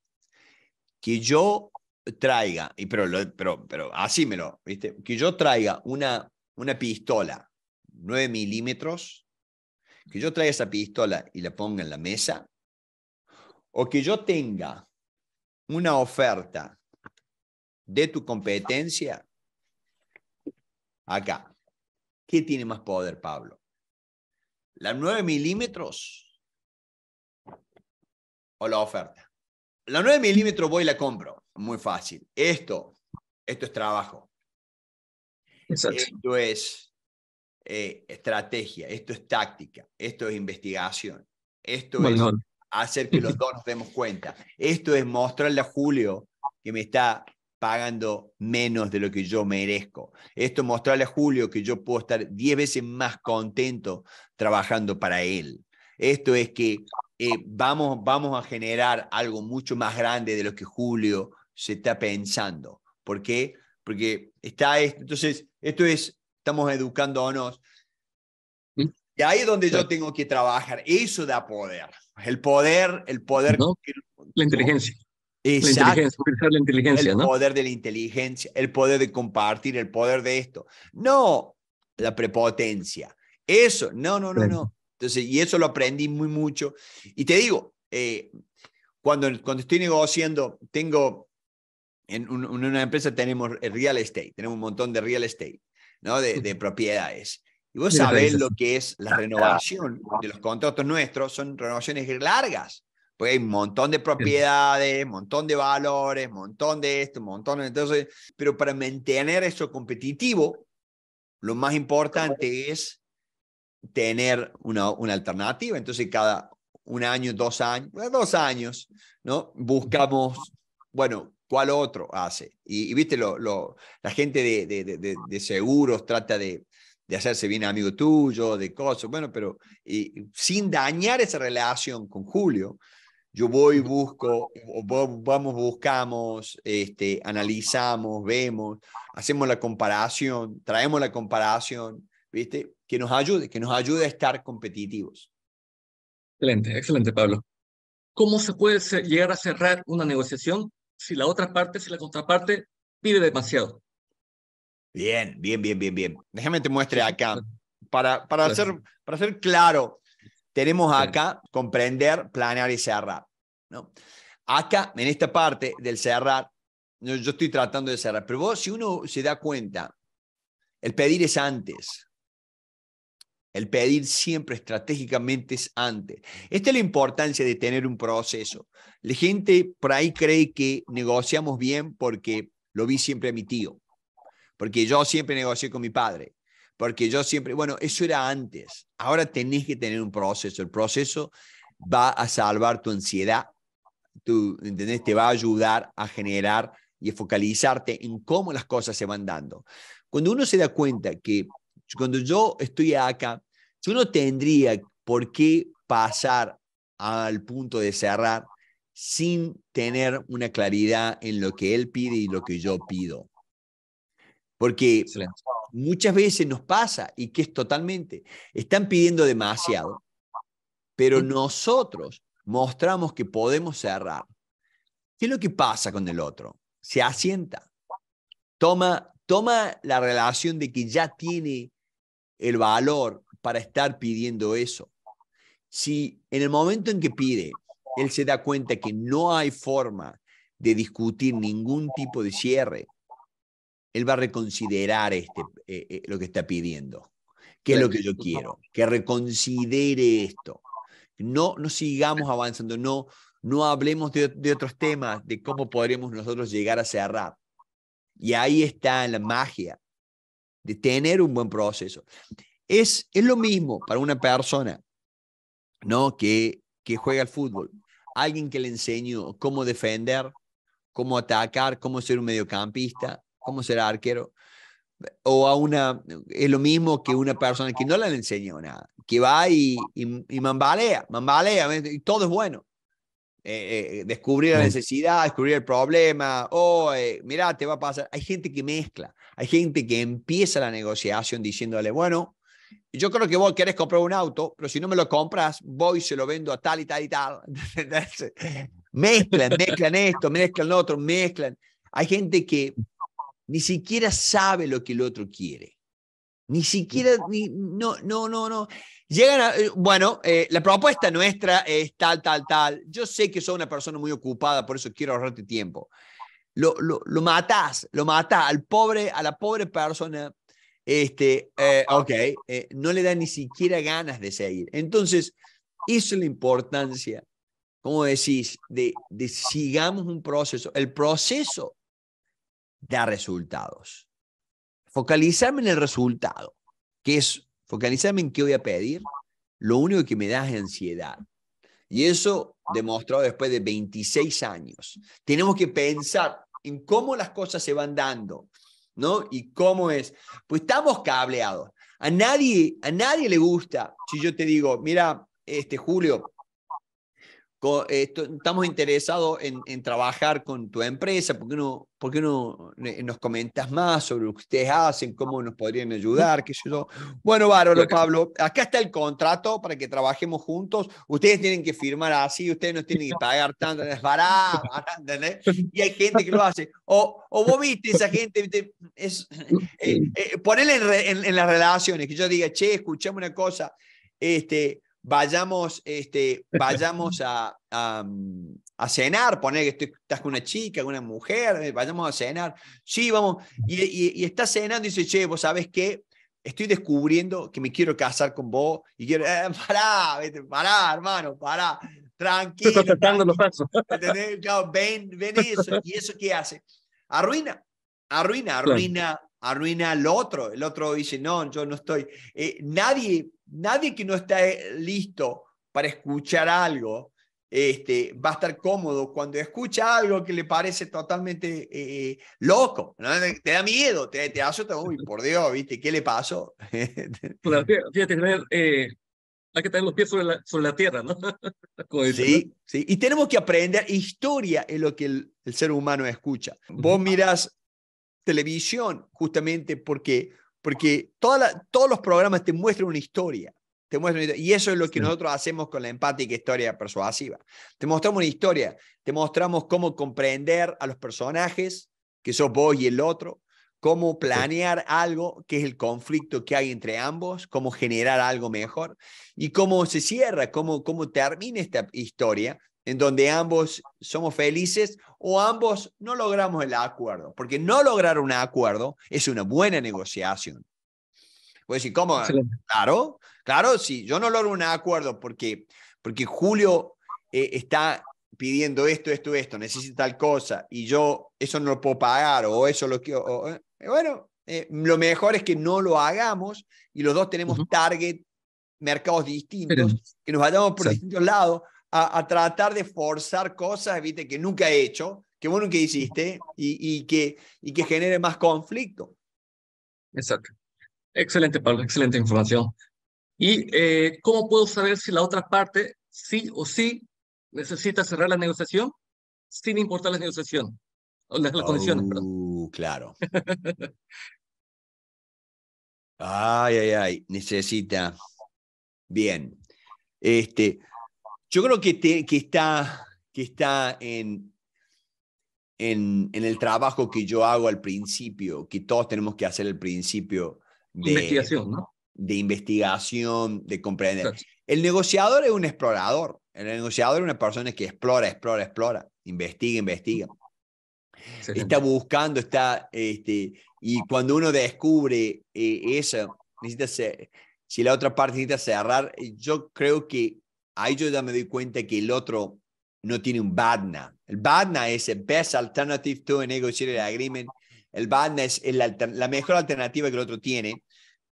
[SPEAKER 2] Que yo traiga, y pero, pero, pero así me lo, ¿viste? Que yo traiga una, una pistola 9 milímetros, que yo traiga esa pistola y la ponga en la mesa, o que yo tenga una oferta de tu competencia Acá. ¿Qué tiene más poder, Pablo? ¿La 9 milímetros o la oferta? La 9 milímetros voy y la compro. Muy fácil. Esto, esto es trabajo. Esto es eh, estrategia, esto es táctica, esto es investigación, esto es hacer que los dos nos demos cuenta. Esto es mostrarle a Julio que me está pagando menos de lo que yo merezco. Esto mostrarle a Julio que yo puedo estar 10 veces más contento trabajando para él. Esto es que eh, vamos, vamos a generar algo mucho más grande de lo que Julio se está pensando. ¿Por qué? Porque está esto. Entonces, esto es, estamos educándonos. Y ahí es donde yo tengo que trabajar. Eso da poder. El poder, el poder. ¿No? la inteligencia el poder de la inteligencia, el poder de compartir, el poder de esto. No la prepotencia. Eso, no, no, no, no. Entonces, y eso lo aprendí muy mucho. Y te digo, eh, cuando, cuando estoy negociando, tengo, en, una empresa tenemos real estate, tenemos un montón de real estate, ¿no? De, de propiedades. Y vos sabés lo que es la renovación de los contratos nuestros, son renovaciones largas porque hay un montón de propiedades, un montón de valores, un montón de esto, un montón de... Entonces, pero para mantener eso competitivo, lo más importante es tener una, una alternativa. Entonces, cada un año, dos años, eh, dos años, ¿no? Buscamos, bueno, ¿cuál otro hace? Y, viste, lo, lo, la gente de, de, de, de seguros trata de, de hacerse bien amigo tuyo, de cosas, bueno, pero y sin dañar esa relación con Julio, yo voy, busco, vamos, buscamos, este, analizamos, vemos, hacemos la comparación, traemos la comparación, ¿viste? Que nos ayude, que nos ayude a estar competitivos.
[SPEAKER 1] Excelente, excelente, Pablo. ¿Cómo se puede llegar a cerrar una negociación si la otra parte, si la contraparte pide demasiado? Bien, bien, bien, bien, bien.
[SPEAKER 2] Déjame te muestre acá. Para, para, hacer, para ser claro, tenemos acá comprender, planear y cerrar. ¿no? Acá, en esta parte del cerrar, yo, yo estoy tratando de cerrar, pero vos, si uno se da cuenta, el pedir es antes. El pedir siempre estratégicamente es antes. Esta es la importancia de tener un proceso. La gente por ahí cree que negociamos bien porque lo vi siempre a mi tío, porque yo siempre negocié con mi padre, porque yo siempre, bueno, eso era antes, ahora tenés que tener un proceso, el proceso va a salvar tu ansiedad, tu, ¿entendés? Te va a ayudar a generar y a focalizarte en cómo las cosas se van dando. Cuando uno se da cuenta que cuando yo estoy acá, uno tendría por qué pasar al punto de cerrar sin tener una claridad en lo que él pide y lo que yo pido. Porque muchas veces nos pasa y que es totalmente, están pidiendo demasiado, pero nosotros mostramos que podemos cerrar. ¿Qué es lo que pasa con el otro? Se asienta, toma, toma la relación de que ya tiene el valor para estar pidiendo eso. Si en el momento en que pide, él se da cuenta que no hay forma de discutir ningún tipo de cierre, él va a reconsiderar este, eh, eh, lo que está pidiendo. ¿Qué es lo que yo quiero? Que reconsidere esto. No, no sigamos avanzando, no, no hablemos de, otros temas, de cómo podremos nosotros llegar a cerrar. Y ahí está la magia de tener un buen proceso. Es, es lo mismo para una persona ¿no? que, que juega al fútbol. Alguien que le enseñó cómo defender, cómo atacar, cómo ser un mediocampista, cómo será arquero. O a una, es lo mismo que una persona que no le enseñó nada, que va y, mambalea, mambalea, y todo es bueno. Eh, eh, descubrir la necesidad, descubrir el problema, o mirá, mira, te va a pasar. Hay gente que mezcla, hay gente que empieza la negociación diciéndole, bueno, yo creo que vos querés comprar un auto, pero si no me lo compras, voy y se lo vendo a tal y tal y tal. (laughs) mezclan, mezclan esto, mezclan lo otro, mezclan. Hay gente que ni siquiera sabe lo que el otro quiere. Ni siquiera, ni, no, no, no, no. Llegan a, eh, bueno, eh, la propuesta nuestra es tal, tal, tal. Yo sé que soy una persona muy ocupada, por eso quiero ahorrarte tiempo. Lo, lo, lo matás, lo matás al pobre, a la pobre persona. Este, eh, ok, no le da ni siquiera ganas de seguir. Entonces, eso es la importancia, como decís, de, de sigamos un proceso. El proceso da resultados. Focalizarme en el resultado, que es focalizarme en qué voy a pedir, lo único que me da es ansiedad. Y eso demostró después de 26 años. Tenemos que pensar en cómo las cosas se van dando, ¿no? Y cómo es. Pues estamos cableados. A nadie, a nadie le gusta si yo te digo, mira, este Julio, estamos interesados en, trabajar con tu empresa, ¿por qué, no, por qué no eh, nos comentas más sobre lo que ustedes hacen, cómo nos podrían ayudar? Qué sé yo? Bueno, bárbaro, Pablo, acá está el contrato para que trabajemos juntos, ustedes tienen que firmar así, ustedes nos tienen que pagar tanto, es Y hay gente que lo hace. O, o vos viste esa gente, es, eh, eh, en, en las relaciones, que yo diga, che, escuchame una cosa, este vayamos, este, (laughs) vayamos a, a, cenar, poner que estoy, estás con una chica, con una mujer, eh, vayamos a cenar. Sí, vamos. Y, y, está cenando y dice, che, vos sabés qué, estoy descubriendo que me quiero casar con vos y quiero, eh, (laughs) pará, vete, pará, hermano, pará. Tranquilo. Estoy tratando los pasos. (laughs) Ven, ven eso. ¿Y eso qué hace? Arruina, arruina, arruina arruina al otro. El otro dice, no, yo no estoy. Eh, nadie, nadie que no esté eh, listo para escuchar algo este, va a estar cómodo cuando escucha algo que le parece totalmente eh, loco. Te da miedo, te, te asusta, uy, por Dios, ¿viste? ¿Qué le pasó? (laughs)
[SPEAKER 1] hay que tener los pies sobre la, tierra, ¿no?
[SPEAKER 2] (laughs) sí, sí, y tenemos que aprender historia es lo que el, el ser humano escucha. Vos miras televisión, justamente porque, porque todos los programas te muestran una historia. Te muestran y eso es lo que nosotros hacemos con la empática historia persuasiva. Te mostramos una historia, te mostramos cómo comprender a los personajes, que sos vos y el otro, cómo planear algo que es el conflicto que hay entre ambos, cómo generar algo mejor y cómo se cierra, cómo, cómo termina esta historia en donde ambos somos felices o ambos no logramos el acuerdo, porque no lograr un acuerdo es una buena negociación. Pues decir, ¿cómo? Claro, claro, si sí, yo no logro un acuerdo porque, porque Julio eh, está pidiendo esto, esto, esto, necesita tal cosa y yo eso no lo puedo pagar o eso lo quiero. Eh, bueno, eh, lo mejor es que no lo hagamos y los dos tenemos target, mercados
[SPEAKER 1] distintos,
[SPEAKER 2] que nos vayamos por distintos lados a, tratar de forzar cosas ¿viste? que nunca he hecho, que bueno que hiciste
[SPEAKER 1] y, que, y genere más conflicto. Exacto. Excelente, Pablo, excelente información. ¿Y eh, cómo puedo saber si la otra parte sí o sí necesita cerrar la negociación sin importar la negociación? O las, condiciones,
[SPEAKER 2] uh, Claro. (laughs) ay, ay, ay, necesita. Bien. Este, yo creo que, que está, que está en, en, en, el trabajo que yo hago al principio, que todos tenemos que hacer al principio. De, investigación, ¿no? De investigación, de comprender. El negociador es un explorador. El negociador es una persona que explora, explora, explora, investiga, investiga. Está buscando, está, este, y cuando uno descubre eh, eso, necesita si la otra parte necesita cerrar, eh, yo creo que ahí yo ya me doy cuenta que el otro no tiene un BADNA. El BADNA es el Best Alternative to a Negotiated Agreement. El BADNA es la mejor alternativa que el otro tiene.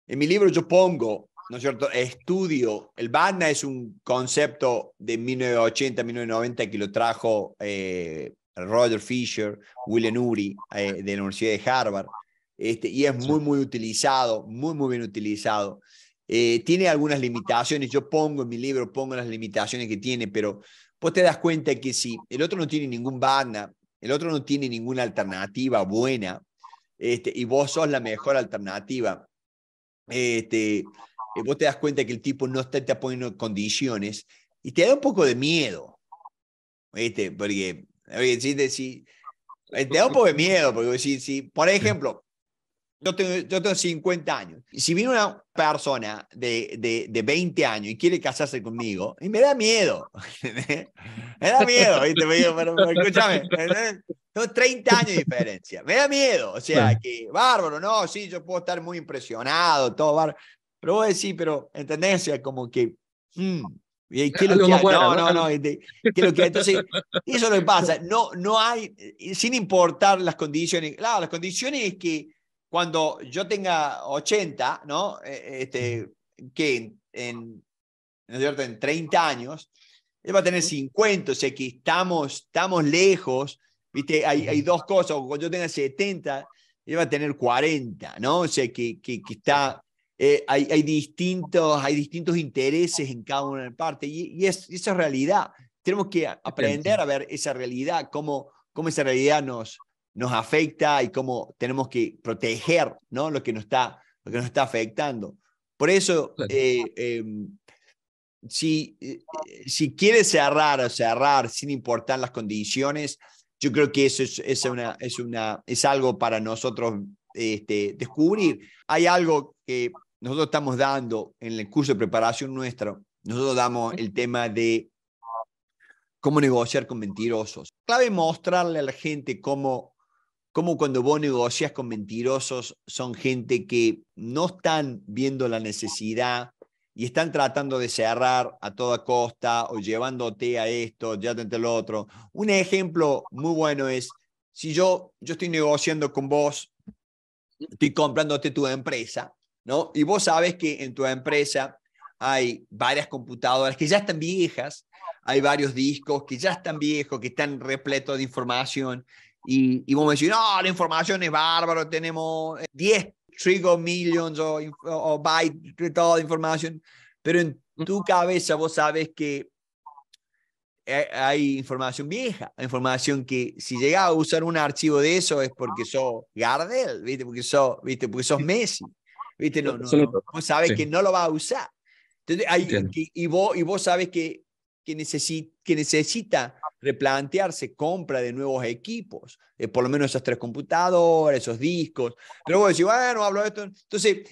[SPEAKER 2] En mi libro yo pongo, ¿no es cierto?, estudio. El BADNA es un concepto de 1980, 1990 que lo trajo eh, Roger Fisher, William Uri, eh, de la Universidad de Harvard. Este, y es muy, muy utilizado, muy, muy bien utilizado. Eh, tiene algunas limitaciones, yo pongo en mi libro, pongo las limitaciones que tiene, pero vos te das cuenta que si el otro no tiene ningún banda, el otro no tiene ninguna alternativa buena, este, y vos sos la mejor alternativa, este, eh, vos te das cuenta que el tipo no está, poniendo condiciones y te da un poco de miedo, este, porque, oye, si, si, eh, te da un poco de miedo, porque si, si por ejemplo, yo tengo, yo tengo 50 años. Y Si viene una persona de, de, de 20 años y quiere casarse conmigo, y me da miedo. (laughs)
[SPEAKER 1] me da miedo, escúchame,
[SPEAKER 2] tengo 30 años de diferencia. Me da miedo. O sea, que bárbaro, no, sí, yo puedo estar muy impresionado, todo bárbaro. Pero vos decís, pero, en tendencia, como que... ¿Qué es lo que hay? No, no, no. Entonces, eso es lo que pasa. No, no hay, eh, sin importar las condiciones. Claro, las condiciones es que cuando yo tenga 80, ¿no? Eh, eh, este, que en, en, en 30 años, él va a tener 50, o sea que estamos, estamos lejos, ¿viste? Hay, dos cosas, cuando yo tenga 70, él va a tener 40, ¿no? O sea que, que, está, eh, hay, distintos, hay distintos intereses en cada una de las partes y, esa realidad. Tenemos que aprender a ver esa realidad, cómo, cómo esa realidad nos, nos afecta y cómo tenemos que proteger ¿no? lo, que nos está, lo que nos está afectando. Por eso, eh, em, si, eh, si quieres cerrar o cerrar sin importar las condiciones, yo creo que eso es, es, una, es, una, es algo para nosotros este, descubrir. Hay algo que nosotros estamos dando en el curso de preparación nuestro, nosotros damos el tema de cómo negociar con mentirosos. Clave mostrarle a la gente cómo como cuando vos negocias con mentirosos son gente que no están viendo la necesidad y están tratando de cerrar a toda costa o llevándote a esto, ya dentro lo otro. Un ejemplo muy bueno es, si yo, yo estoy negociando con vos, estoy comprándote tu empresa, ¿no? Y vos sabes que en tu empresa hay varias computadoras que ya están viejas, hay varios discos que ya están viejos, que están repletos de información, y, vos me decís, no, la información es bárbaro, tenemos 10 eh, trigo millions o, bytes de toda información, pero en tu cabeza vos sabes que hay información vieja, información que si llegas a usar un archivo de eso es porque sos Gardel, ¿viste? Porque sos, ¿viste? Porque Messi, ¿viste? No, Vos sabes que no lo vas a usar. Entonces, y, y, vos, y vos sabes que que, necesita, que necesita replantearse compra de nuevos equipos, eh, por lo menos esas tres computadoras, esos discos. Pero vos decís, bueno, hablo de esto. Entonces,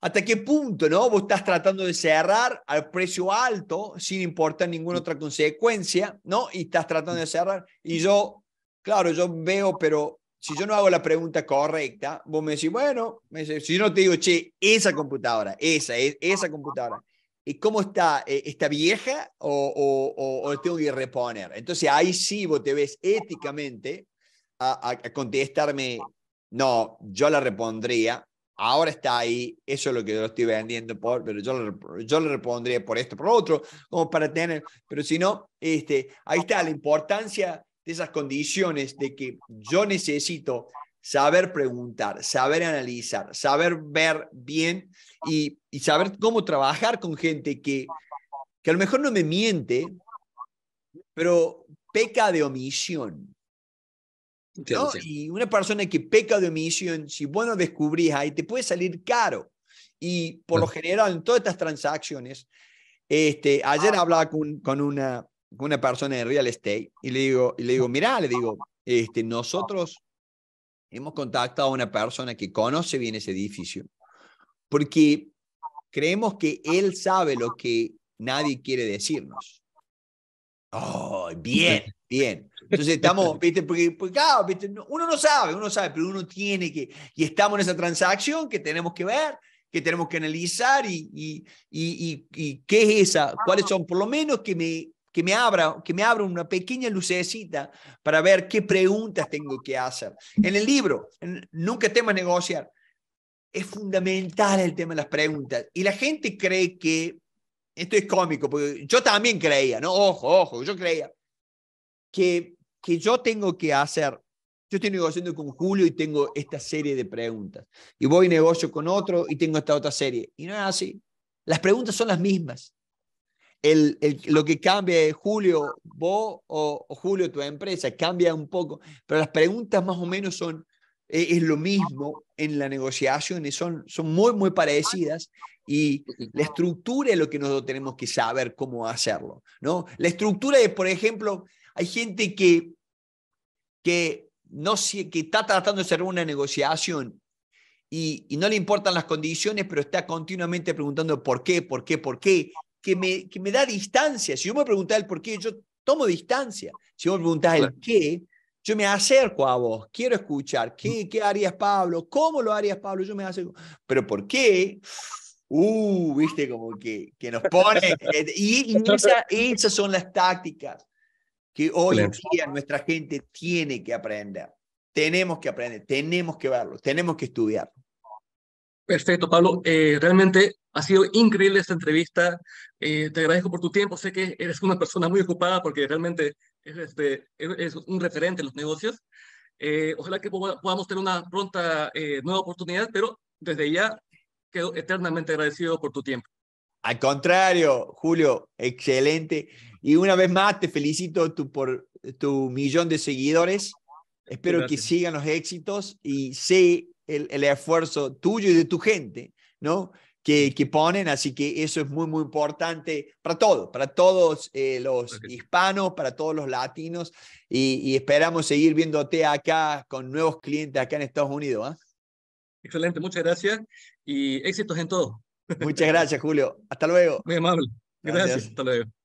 [SPEAKER 2] ¿Hasta qué punto, no? Vos estás tratando de cerrar al precio alto sin importar ninguna otra consecuencia, ¿no? Y estás tratando de cerrar. Y yo, claro, yo veo, pero si yo no hago la pregunta correcta, vos me decís, bueno, si yo no te digo, che, esa computadora, esa, e-, esa computadora, ¿Y eh, ¿cómo está? Eh, ¿Está vieja o, o, o, tengo que reponer? Entonces ahí sí vos te ves éticamente a, contestarme, no, yo la repondría, ahora está ahí, eso es lo que yo estoy vendiendo por, pero yo la, yo la repondría por esto, por otro, como para tener, pero si no, este, ahí está la importancia de esas condiciones de que yo necesito saber preguntar, saber analizar, saber ver bien y, y saber cómo trabajar con gente que, que a lo mejor no me miente, pero peca de omisión. Y una persona que peca de omisión, si bueno no descubrís ahí, te puede salir caro. Y por lo general, en todas estas transacciones, este, ayer hablaba con, una, una persona de real estate y le digo, y le digo mirá, le digo, este, nosotros hemos contactado a una persona que conoce bien ese edificio, porque creemos que él sabe lo que nadie quiere decirnos. Oh, bien, bien. Entonces estamos, (laughs) ¿viste? Porque, uno no sabe, uno sabe, pero uno tiene que, y estamos en esa transacción que tenemos que ver, que tenemos que analizar y, y, y, y qué es esa, cuáles son, por lo menos que me que me abra, que me abra una pequeña lucecita para ver qué preguntas tengo que hacer. En el libro, en Nunca temas negociar, es fundamental el tema de las preguntas. Y la gente cree que, esto es cómico, porque yo también creía, ¿no? Ojo, ojo, yo creía que, que yo tengo que hacer yo estoy negociando con Julio y tengo esta serie de preguntas. Y voy y negocio con otro y tengo esta otra serie. Y no es así. Las preguntas son las mismas lo que cambia es Julio, vos o, Julio, tu empresa, cambia un poco, pero las preguntas más o menos son, e, es, lo mismo en la negociación, son, son muy, muy parecidas y la estructura es lo que nosotros tenemos que saber cómo hacerlo, ¿no? La estructura es, por ejemplo, hay gente que, que, no, que está tratando de hacer una negociación y, y, no le importan las condiciones, pero está continuamente preguntando por qué, por qué, por qué, que me, que me da distancia. Si yo me preguntás el por qué, yo tomo distancia. Si vos me preguntás el qué, yo me acerco a vos, quiero escuchar, ¿qué, harías Pablo? ¿Cómo lo harías Pablo? Yo me acerco, pero ¿por qué? Uh, viste como que, que nos pone. Eh, y, (laughs) esas son las tácticas que hoy en día nuestra gente tiene que aprender. Tenemos que aprender, tenemos que verlo, tenemos que estudiar
[SPEAKER 1] Perfecto, Pablo. Eh, realmente ha sido increíble esta entrevista. Eh, te agradezco por tu tiempo. Sé que eres una persona muy ocupada porque realmente es este, un referente en los negocios. Eh, ojalá que podamos tener una pronta nueva oportunidad, pero desde ya quedo eternamente agradecido por tu tiempo.
[SPEAKER 2] Al contrario, Julio, excelente. Y una vez más te felicito por tu millón de seguidores. Espero que sigan los éxitos y sé el, esfuerzo tuyo y de tu gente, ¿no? Que, que, ponen, así que eso es muy, muy importante para todos, para todos eh, los hispanos, para todos los latinos, y, esperamos seguir viéndote acá con nuevos clientes acá en Estados Unidos. ¿ah?
[SPEAKER 1] Excelente, muchas gracias y
[SPEAKER 2] éxitos en todo. Muchas gracias, Julio. Hasta luego. Muy amable. gracias. Hasta luego.